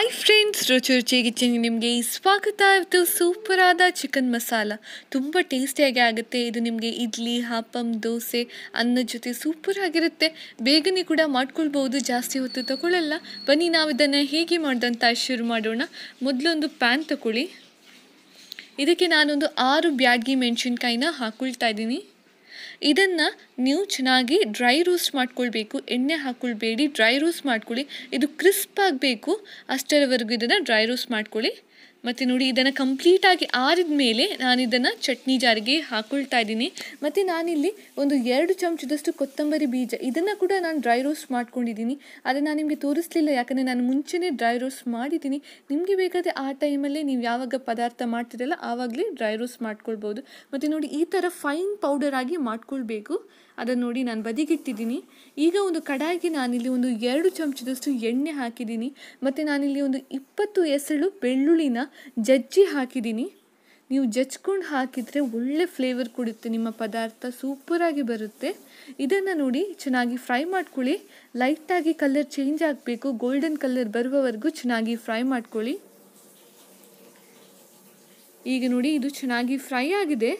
hi friends ರುಚಿ ರುಚಿ ಕಿಚನ್ಗೆ ನಿಮಗೆ ಸ್ವಾಗತ ಇವತ್ತು ಸೂಪರಾದ ಆದ ಚಿಕನ್ ಮಸಾಲ ತುಂಬ ಟೇಸ್ಟಿಯಾಗಿ ಆಗುತ್ತೆ ಇದು ನಿಮಗೆ ಇಡ್ಲಿ ಹಾಪಂ ದೋಸೆ ಅನ್ನದ ಜೊತೆ ಸೂಪರಾಗಿರುತ್ತೆ ಆಗಿರುತ್ತೆ ಬೇಗನೆ ಕೂಡ ಮಾಡ್ಕೊಳ್ಬೋದು ಜಾಸ್ತಿ ಹೊತ್ತು ತಗೊಳ್ಳಲ್ಲ ಬನ್ನಿ ನಾವು ಇದನ್ನು ಹೇಗೆ ಮಾಡ್ದಂತ ಶುರು ಮಾಡೋಣ ಮೊದಲೊಂದು ಪ್ಯಾನ್ ತಗೊಳ್ಳಿ ಇದಕ್ಕೆ ನಾನೊಂದು ಆರು ಬ್ಯಾಗಿ ಮೆಣಸಿನ್ಕಾಯಿನ ಹಾಕೊಳ್ತಾ ಇದ್ದೀನಿ ಇದನ್ನ ನೀವು ಚೆನ್ನಾಗಿ ಡ್ರೈ ರೋಸ್ಟ್ ಮಾಡ್ಕೊಳ್ಬೇಕು ಎಣ್ಣೆ ಹಾಕ್ಕೊಳ್ಬೇಡಿ ಡ್ರೈ ರೋಸ್ಟ್ ಮಾಡ್ಕೊಳ್ಳಿ ಇದು ಕ್ರಿಸ್ಪ್ ಆಗಬೇಕು ಅಷ್ಟರವರೆಗೂ ಇದನ್ನು ಡ್ರೈ ರೋಸ್ಟ್ ಮಾಡ್ಕೊಳ್ಳಿ ಮತ್ತು ನೋಡಿ ಇದನ್ನು ಕಂಪ್ಲೀಟಾಗಿ ಆರಿದ ಮೇಲೆ ನಾನಿದನ್ನು ಚಟ್ನಿ ಜಾರಿಗೆ ಹಾಕೊಳ್ತಾ ಇದ್ದೀನಿ ಮತ್ತು ನಾನಿಲ್ಲಿ ಒಂದು ಎರಡು ಚಮಚದಷ್ಟು ಕೊತ್ತಂಬರಿ ಬೀಜ ಇದನ್ನು ಕೂಡ ನಾನು ಡ್ರೈ ರೋಸ್ಟ್ ಮಾಡ್ಕೊಂಡಿದ್ದೀನಿ ಆದರೆ ನಾನು ನಿಮಗೆ ತೋರಿಸಲಿಲ್ಲ ಯಾಕಂದರೆ ನಾನು ಮುಂಚೆನೇ ಡ್ರೈ ರೋಸ್ಟ್ ಮಾಡಿದ್ದೀನಿ ನಿಮಗೆ ಬೇಕಾದರೆ ಆ ಟೈಮಲ್ಲೇ ನೀವು ಯಾವಾಗ ಪದಾರ್ಥ ಮಾಡ್ತಿರಲ್ಲ ಆವಾಗಲೇ ಡ್ರೈ ರೋಸ್ಟ್ ಮಾಡ್ಕೊಳ್ಬೋದು ಮತ್ತು ನೋಡಿ ಈ ಥರ ಫೈನ್ ಪೌಡರ್ ಆಗಿ ಮಾಡ್ಕೊಳ್ಬೇಕು ಅದನ್ನು ನೋಡಿ ನಾನು ಬದಿಗಿಟ್ಟಿದ್ದೀನಿ ಈಗ ಒಂದು ಕಡಾಯಿಗೆ ನಾನಿಲ್ಲಿ ಒಂದು ಎರಡು ಚಮಚದಷ್ಟು ಎಣ್ಣೆ ಹಾಕಿದ್ದೀನಿ ಮತ್ತು ನಾನಿಲ್ಲಿ ಒಂದು ಇಪ್ಪತ್ತು ಎಸಳು ಬೆಳ್ಳುಳ್ಳಿನ ಜಜ್ಜಿ ಹಾಕಿದ್ದೀನಿ ನೀವು ಜಜ್ಕೊಂಡು ಹಾಕಿದರೆ ಒಳ್ಳೆ ಫ್ಲೇವರ್ ಕೊಡುತ್ತೆ ನಿಮ್ಮ ಪದಾರ್ಥ ಸೂಪರಾಗಿ ಬರುತ್ತೆ ಇದನ್ನು ನೋಡಿ ಚೆನ್ನಾಗಿ ಫ್ರೈ ಮಾಡ್ಕೊಳ್ಳಿ ಲೈಟಾಗಿ ಕಲರ್ ಚೇಂಜ್ ಆಗಬೇಕು ಗೋಲ್ಡನ್ ಕಲರ್ ಬರುವವರೆಗೂ ಚೆನ್ನಾಗಿ ಫ್ರೈ ಮಾಡ್ಕೊಳ್ಳಿ ಈಗ ನೋಡಿ ಇದು ಚೆನ್ನಾಗಿ ಫ್ರೈ ಆಗಿದೆ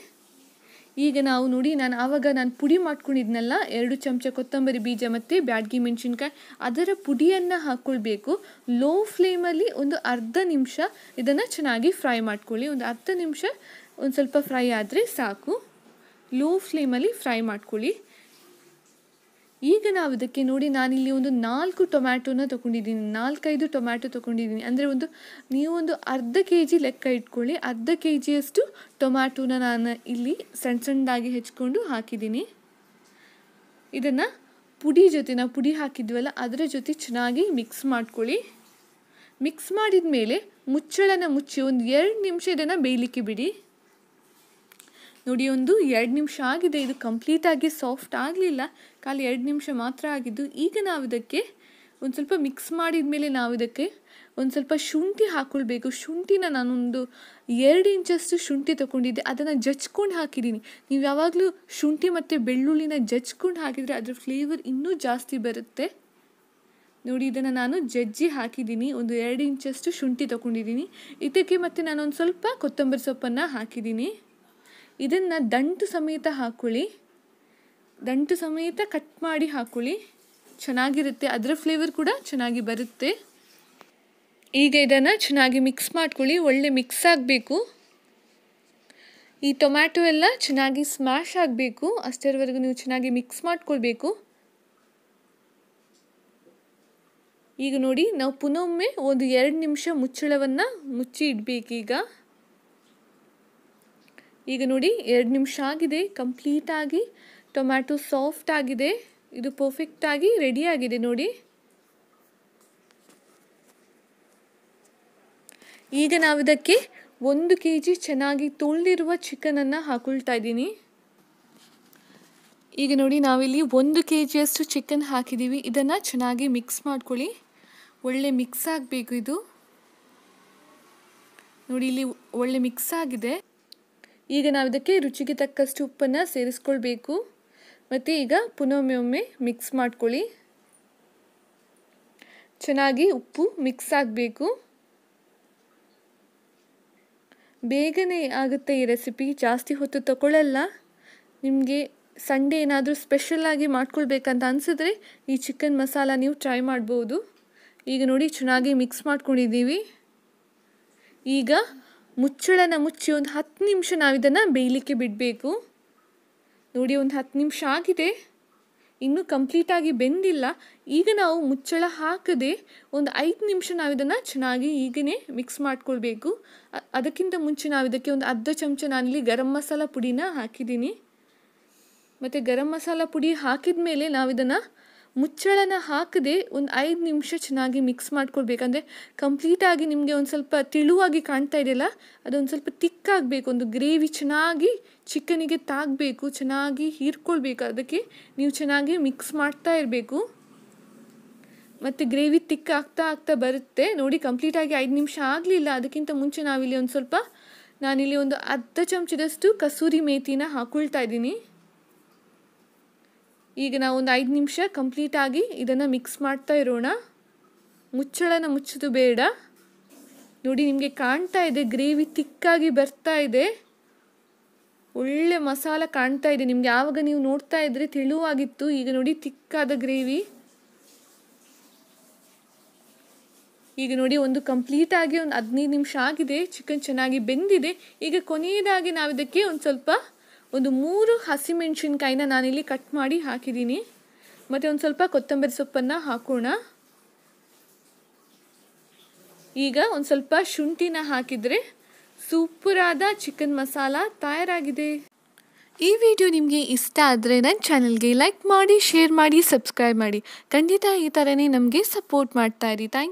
ಈಗ ನಾವು ನೋಡಿ ನಾನು ಆವಾಗ ನಾನು ಪುಡಿ ಮಾಡ್ಕೊಂಡಿದ್ನಲ್ಲ ಎರಡು ಚಮಚ ಕೊತ್ತಂಬರಿ ಬೀಜ ಮತ್ತು ಬ್ಯಾಡ್ಗಿ ಮೆಣಸಿನ್ಕಾಯಿ ಅದರ ಪುಡಿಯನ್ನು ಹಾಕ್ಕೊಳ್ಬೇಕು ಲೋ ಫ್ಲೇಮಲ್ಲಿ ಒಂದು ಅರ್ಧ ನಿಮಿಷ ಇದನ್ನು ಚೆನ್ನಾಗಿ ಫ್ರೈ ಮಾಡ್ಕೊಳ್ಳಿ ಒಂದು ಅರ್ಧ ನಿಮಿಷ ಒಂದು ಸ್ವಲ್ಪ ಫ್ರೈ ಆದರೆ ಸಾಕು ಲೋ ಫ್ಲೇಮಲ್ಲಿ ಫ್ರೈ ಮಾಡ್ಕೊಳ್ಳಿ ಈಗ ನಾವು ಇದಕ್ಕೆ ನೋಡಿ ನಾನಿಲ್ಲಿ ಒಂದು ನಾಲ್ಕು ಟೊಮ್ಯಾಟೋನ ತೊಗೊಂಡಿದ್ದೀನಿ ನಾಲ್ಕೈದು ಟೊಮ್ಯಾಟೊ ತೊಗೊಂಡಿದ್ದೀನಿ ಅಂದರೆ ಒಂದು ನೀವು ಒಂದು ಅರ್ಧ ಕೆ ಜಿ ಲೆಕ್ಕ ಇಟ್ಕೊಳ್ಳಿ ಅರ್ಧ ಕೆ ಜಿಯಷ್ಟು ಟೊಮ್ಯಾಟೋನ ನಾನು ಇಲ್ಲಿ ಸಣ್ಣ ಸಣ್ಣದಾಗಿ ಹೆಚ್ಕೊಂಡು ಹಾಕಿದ್ದೀನಿ ಇದನ್ನು ಪುಡಿ ಜೊತೆ ನಾವು ಪುಡಿ ಹಾಕಿದ್ವಲ್ಲ ಅದರ ಜೊತೆ ಚೆನ್ನಾಗಿ ಮಿಕ್ಸ್ ಮಾಡ್ಕೊಳ್ಳಿ ಮಿಕ್ಸ್ ಮಾಡಿದ ಮೇಲೆ ಮುಚ್ಚಳನ ಮುಚ್ಚಿ ಒಂದು ಎರಡು ನಿಮಿಷ ಇದನ್ನು ಬೇಯಲಿಕ್ಕೆ ಬಿಡಿ ನೋಡಿ ಒಂದು ಎರಡು ನಿಮಿಷ ಆಗಿದೆ ಇದು ಕಂಪ್ಲೀಟಾಗಿ ಸಾಫ್ಟ್ ಆಗಲಿಲ್ಲ ಖಾಲಿ ಎರಡು ನಿಮಿಷ ಮಾತ್ರ ಆಗಿದ್ದು ಈಗ ನಾವು ಇದಕ್ಕೆ ಒಂದು ಸ್ವಲ್ಪ ಮಿಕ್ಸ್ ಮಾಡಿದ ಮೇಲೆ ನಾವು ಇದಕ್ಕೆ ಒಂದು ಸ್ವಲ್ಪ ಶುಂಠಿ ಹಾಕ್ಕೊಳ್ಬೇಕು ಶುಂಠಿನ ನಾನೊಂದು ಎರಡು ಇಂಚಷ್ಟು ಶುಂಠಿ ತೊಗೊಂಡಿದ್ದೆ ಅದನ್ನು ಜಚ್ಕೊಂಡು ಹಾಕಿದ್ದೀನಿ ನೀವು ಯಾವಾಗಲೂ ಶುಂಠಿ ಮತ್ತು ಬೆಳ್ಳುಳ್ಳಿನ ಜಜ್ಕೊಂಡು ಹಾಕಿದರೆ ಅದರ ಫ್ಲೇವರ್ ಇನ್ನೂ ಜಾಸ್ತಿ ಬರುತ್ತೆ ನೋಡಿ ಇದನ್ನು ನಾನು ಜಜ್ಜಿ ಹಾಕಿದ್ದೀನಿ ಒಂದು ಎರಡು ಇಂಚಷ್ಟು ಶುಂಠಿ ತೊಗೊಂಡಿದ್ದೀನಿ ಇದಕ್ಕೆ ಮತ್ತು ನಾನೊಂದು ಸ್ವಲ್ಪ ಕೊತ್ತಂಬರಿ ಸೊಪ್ಪನ್ನು ಹಾಕಿದ್ದೀನಿ ಇದನ್ನು ದಂಟು ಸಮೇತ ಹಾಕೊಳ್ಳಿ ದಂಟು ಸಮೇತ ಕಟ್ ಮಾಡಿ ಹಾಕೊಳ್ಳಿ ಚೆನ್ನಾಗಿರುತ್ತೆ ಅದರ ಫ್ಲೇವರ್ ಕೂಡ ಚೆನ್ನಾಗಿ ಬರುತ್ತೆ ಈಗ ಇದನ್ನು ಚೆನ್ನಾಗಿ ಮಿಕ್ಸ್ ಮಾಡ್ಕೊಳ್ಳಿ ಒಳ್ಳೆ ಮಿಕ್ಸ್ ಆಗಬೇಕು ಈ ಟೊಮ್ಯಾಟೊ ಎಲ್ಲ ಚೆನ್ನಾಗಿ ಸ್ಮ್ಯಾಶ್ ಆಗಬೇಕು ಅಷ್ಟರವರೆಗೂ ನೀವು ಚೆನ್ನಾಗಿ ಮಿಕ್ಸ್ ಮಾಡ್ಕೊಳ್ಬೇಕು ಈಗ ನೋಡಿ ನಾವು ಪುನೊಮ್ಮೆ ಒಂದು ಎರಡು ನಿಮಿಷ ಮುಚ್ಚಳವನ್ನು ಮುಚ್ಚಿ ಇಡಬೇಕೀಗ ಈಗ ನೋಡಿ ಎರಡು ನಿಮಿಷ ಆಗಿದೆ ಕಂಪ್ಲೀಟಾಗಿ ಟೊಮ್ಯಾಟೊ ಸಾಫ್ಟ್ ಆಗಿದೆ ಇದು ಪರ್ಫೆಕ್ಟಾಗಿ ಆಗಿದೆ ನೋಡಿ ಈಗ ಇದಕ್ಕೆ ಒಂದು ಕೆ ಜಿ ಚೆನ್ನಾಗಿ ತೊಳೆದಿರುವ ಚಿಕನನ್ನು ಹಾಕೊಳ್ತಾ ಇದ್ದೀನಿ ಈಗ ನೋಡಿ ನಾವಿಲ್ಲಿ ಒಂದು ಕೆ ಜಿಯಷ್ಟು ಚಿಕನ್ ಹಾಕಿದ್ದೀವಿ ಇದನ್ನು ಚೆನ್ನಾಗಿ ಮಿಕ್ಸ್ ಮಾಡ್ಕೊಳ್ಳಿ ಒಳ್ಳೆ ಮಿಕ್ಸ್ ಆಗಬೇಕು ಇದು ನೋಡಿ ಇಲ್ಲಿ ಒಳ್ಳೆ ಮಿಕ್ಸ್ ಆಗಿದೆ ಈಗ ನಾವು ಇದಕ್ಕೆ ರುಚಿಗೆ ತಕ್ಕಷ್ಟು ಉಪ್ಪನ್ನು ಸೇರಿಸ್ಕೊಳ್ಬೇಕು ಮತ್ತು ಈಗ ಪುನೊಮ್ಮೆ ಒಮ್ಮೆ ಮಿಕ್ಸ್ ಮಾಡ್ಕೊಳ್ಳಿ ಚೆನ್ನಾಗಿ ಉಪ್ಪು ಮಿಕ್ಸ್ ಆಗಬೇಕು ಬೇಗನೆ ಆಗುತ್ತೆ ಈ ರೆಸಿಪಿ ಜಾಸ್ತಿ ಹೊತ್ತು ತಗೊಳ್ಳಲ್ಲ ನಿಮಗೆ ಸಂಡೇ ಏನಾದರೂ ಸ್ಪೆಷಲ್ಲಾಗಿ ಮಾಡ್ಕೊಳ್ಬೇಕಂತ ಅನಿಸಿದ್ರೆ ಈ ಚಿಕನ್ ಮಸಾಲ ನೀವು ಟ್ರೈ ಮಾಡ್ಬೋದು ಈಗ ನೋಡಿ ಚೆನ್ನಾಗಿ ಮಿಕ್ಸ್ ಮಾಡ್ಕೊಂಡಿದ್ದೀವಿ ಈಗ ಮುಚ್ಚಳನ ಮುಚ್ಚಿ ಒಂದು ಹತ್ತು ನಿಮಿಷ ನಾವಿದನ್ನು ಬೇಯಲಿಕ್ಕೆ ಬಿಡಬೇಕು ನೋಡಿ ಒಂದು ಹತ್ತು ನಿಮಿಷ ಆಗಿದೆ ಇನ್ನೂ ಕಂಪ್ಲೀಟಾಗಿ ಬೆಂದಿಲ್ಲ ಈಗ ನಾವು ಮುಚ್ಚಳ ಹಾಕದೆ ಒಂದು ಐದು ನಿಮಿಷ ನಾವಿದನ್ನು ಚೆನ್ನಾಗಿ ಈಗನೇ ಮಿಕ್ಸ್ ಮಾಡಿಕೊಳ್ಬೇಕು ಅದಕ್ಕಿಂತ ಮುಂಚೆ ನಾವು ಇದಕ್ಕೆ ಒಂದು ಅರ್ಧ ಚಮಚ ನಾನಿಲ್ಲಿ ಗರಂ ಮಸಾಲ ಪುಡಿನ ಹಾಕಿದ್ದೀನಿ ಮತ್ತು ಗರಂ ಮಸಾಲ ಪುಡಿ ಹಾಕಿದ ಮೇಲೆ ನಾವಿದನ್ನು ಮುಚ್ಚಳನ ಹಾಕದೆ ಒಂದು ಐದು ನಿಮಿಷ ಚೆನ್ನಾಗಿ ಮಿಕ್ಸ್ ಅಂದರೆ ಕಂಪ್ಲೀಟಾಗಿ ನಿಮಗೆ ಒಂದು ಸ್ವಲ್ಪ ತೆಳುವಾಗಿ ಕಾಣ್ತಾ ಇದೆಯಲ್ಲ ಅದೊಂದು ಸ್ವಲ್ಪ ತಿಕ್ಕಾಗಬೇಕು ಒಂದು ಗ್ರೇವಿ ಚೆನ್ನಾಗಿ ಚಿಕನಿಗೆ ತಾಗಬೇಕು ಚೆನ್ನಾಗಿ ಹೀರ್ಕೊಳ್ಬೇಕು ಅದಕ್ಕೆ ನೀವು ಚೆನ್ನಾಗಿ ಮಿಕ್ಸ್ ಮಾಡ್ತಾ ಇರಬೇಕು ಮತ್ತು ಗ್ರೇವಿ ತಿಕ್ಕ ಆಗ್ತಾ ಆಗ್ತಾ ಬರುತ್ತೆ ನೋಡಿ ಕಂಪ್ಲೀಟಾಗಿ ಐದು ನಿಮಿಷ ಆಗಲಿಲ್ಲ ಅದಕ್ಕಿಂತ ಮುಂಚೆ ನಾವಿಲ್ಲಿ ಒಂದು ಸ್ವಲ್ಪ ನಾನಿಲ್ಲಿ ಒಂದು ಅರ್ಧ ಚಮಚದಷ್ಟು ಕಸೂರಿ ಮೇಥಿನ ಹಾಕೊಳ್ತಾ ಇದ್ದೀನಿ ಈಗ ನಾವು ಒಂದು ಐದು ನಿಮಿಷ ಕಂಪ್ಲೀಟಾಗಿ ಇದನ್ನು ಮಿಕ್ಸ್ ಮಾಡ್ತಾ ಇರೋಣ ಮುಚ್ಚಳನ ಮುಚ್ಚೋದು ಬೇಡ ನೋಡಿ ನಿಮಗೆ ಕಾಣ್ತಾ ಇದೆ ಗ್ರೇವಿ ತಿಕ್ಕಾಗಿ ಬರ್ತಾ ಇದೆ ಒಳ್ಳೆ ಮಸಾಲ ಕಾಣ್ತಾ ಇದೆ ನಿಮಗೆ ಯಾವಾಗ ನೀವು ನೋಡ್ತಾ ಇದ್ರೆ ತೆಳುವಾಗಿತ್ತು ಈಗ ನೋಡಿ ತಿಕ್ಕಾದ ಗ್ರೇವಿ ಈಗ ನೋಡಿ ಒಂದು ಕಂಪ್ಲೀಟಾಗಿ ಒಂದು ಹದಿನೈದು ನಿಮಿಷ ಆಗಿದೆ ಚಿಕನ್ ಚೆನ್ನಾಗಿ ಬೆಂದಿದೆ ಈಗ ಕೊನೆಯದಾಗಿ ನಾವು ಇದಕ್ಕೆ ಒಂದು ಸ್ವಲ್ಪ ಒಂದು ಮೂರು ಹಸಿಮೆಣ್ಸಿನ್ಕಾಯಿನ ನಾನಿಲ್ಲಿ ಕಟ್ ಮಾಡಿ ಹಾಕಿದ್ದೀನಿ ಮತ್ತು ಒಂದು ಸ್ವಲ್ಪ ಕೊತ್ತಂಬರಿ ಸೊಪ್ಪನ್ನು ಹಾಕೋಣ ಈಗ ಒಂದು ಸ್ವಲ್ಪ ಶುಂಠಿನ ಹಾಕಿದರೆ ಸೂಪರಾದ ಚಿಕನ್ ಮಸಾಲ ತಯಾರಾಗಿದೆ ಈ ವಿಡಿಯೋ ನಿಮಗೆ ಇಷ್ಟ ಆದರೆ ನನ್ನ ಚಾನಲ್ಗೆ ಲೈಕ್ ಮಾಡಿ ಶೇರ್ ಮಾಡಿ ಸಬ್ಸ್ಕ್ರೈಬ್ ಮಾಡಿ ಖಂಡಿತ ಈ ಥರನೇ ನಮಗೆ ಸಪೋರ್ಟ್ ಮಾಡ್ತಾಯಿರಿ ಥ್ಯಾಂಕ್